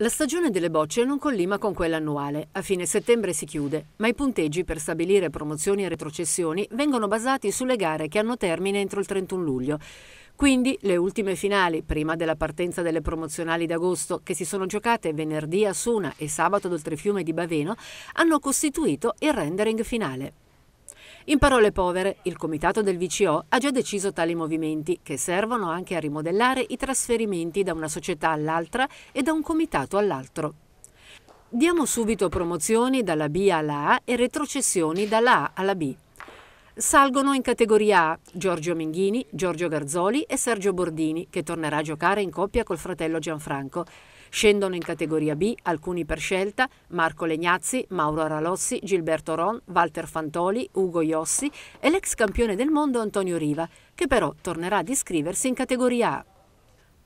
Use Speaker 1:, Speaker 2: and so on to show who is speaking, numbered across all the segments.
Speaker 1: La stagione delle bocce non collima con quella annuale. A fine settembre si chiude, ma i punteggi per stabilire promozioni e retrocessioni vengono basati sulle gare che hanno termine entro il 31 luglio. Quindi le ultime finali, prima della partenza delle promozionali d'agosto, che si sono giocate venerdì a Suna e sabato ad Oltrefiume di Baveno, hanno costituito il rendering finale. In parole povere, il comitato del VCO ha già deciso tali movimenti, che servono anche a rimodellare i trasferimenti da una società all'altra e da un comitato all'altro. Diamo subito promozioni dalla B alla A e retrocessioni dalla A alla B. Salgono in categoria A Giorgio Minghini, Giorgio Garzoli e Sergio Bordini, che tornerà a giocare in coppia col fratello Gianfranco. Scendono in categoria B alcuni per scelta Marco Legnazzi, Mauro Aralossi, Gilberto Ron, Walter Fantoli, Ugo Iossi e l'ex campione del mondo Antonio Riva, che però tornerà ad iscriversi in categoria A.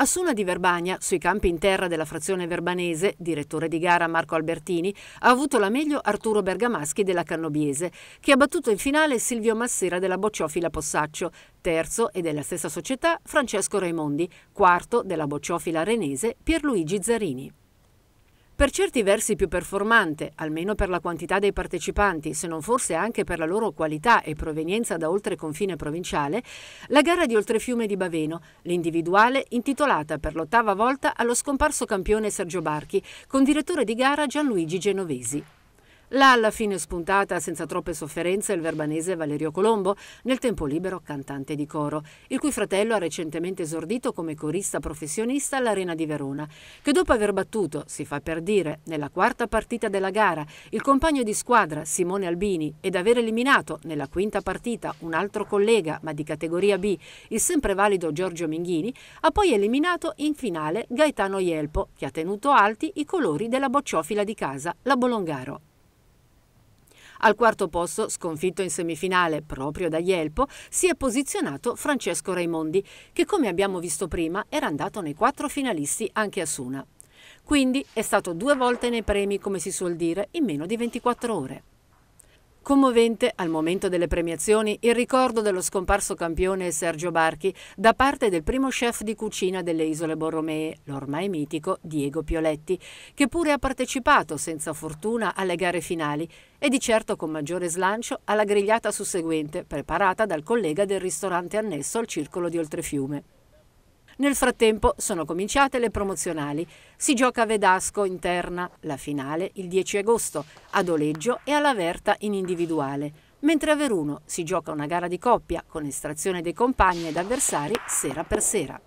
Speaker 1: Assuna di Verbania, sui campi in terra della frazione verbanese, direttore di gara Marco Albertini, ha avuto la meglio Arturo Bergamaschi della Cannobiese, che ha battuto in finale Silvio Massera della Bocciofila Possaccio, terzo e della stessa società Francesco Raimondi, quarto della Bocciofila Renese Pierluigi Zarini per certi versi più performante, almeno per la quantità dei partecipanti, se non forse anche per la loro qualità e provenienza da oltre confine provinciale, la gara di oltrefiume di Baveno, l'individuale intitolata per l'ottava volta allo scomparso campione Sergio Barchi, con direttore di gara Gianluigi Genovesi. Là alla fine spuntata senza troppe sofferenze il verbanese Valerio Colombo, nel tempo libero cantante di coro, il cui fratello ha recentemente esordito come corista professionista all'Arena di Verona, che dopo aver battuto, si fa per dire, nella quarta partita della gara il compagno di squadra Simone Albini ed aver eliminato nella quinta partita un altro collega ma di categoria B, il sempre valido Giorgio Minghini, ha poi eliminato in finale Gaetano Ielpo, che ha tenuto alti i colori della bocciofila di casa, la Bolongaro. Al quarto posto, sconfitto in semifinale proprio da Yelpo, si è posizionato Francesco Raimondi, che come abbiamo visto prima era andato nei quattro finalisti anche a Suna. Quindi è stato due volte nei premi, come si suol dire, in meno di 24 ore. Commovente al momento delle premiazioni il ricordo dello scomparso campione Sergio Barchi da parte del primo chef di cucina delle Isole Borromee, l'ormai mitico Diego Pioletti, che pure ha partecipato senza fortuna alle gare finali e di certo con maggiore slancio alla grigliata susseguente preparata dal collega del ristorante annesso al circolo di Oltrefiume. Nel frattempo sono cominciate le promozionali. Si gioca a Vedasco interna, la finale il 10 agosto, ad Oleggio e alla Verta in individuale mentre a Veruno si gioca una gara di coppia con estrazione dei compagni ed avversari sera per sera.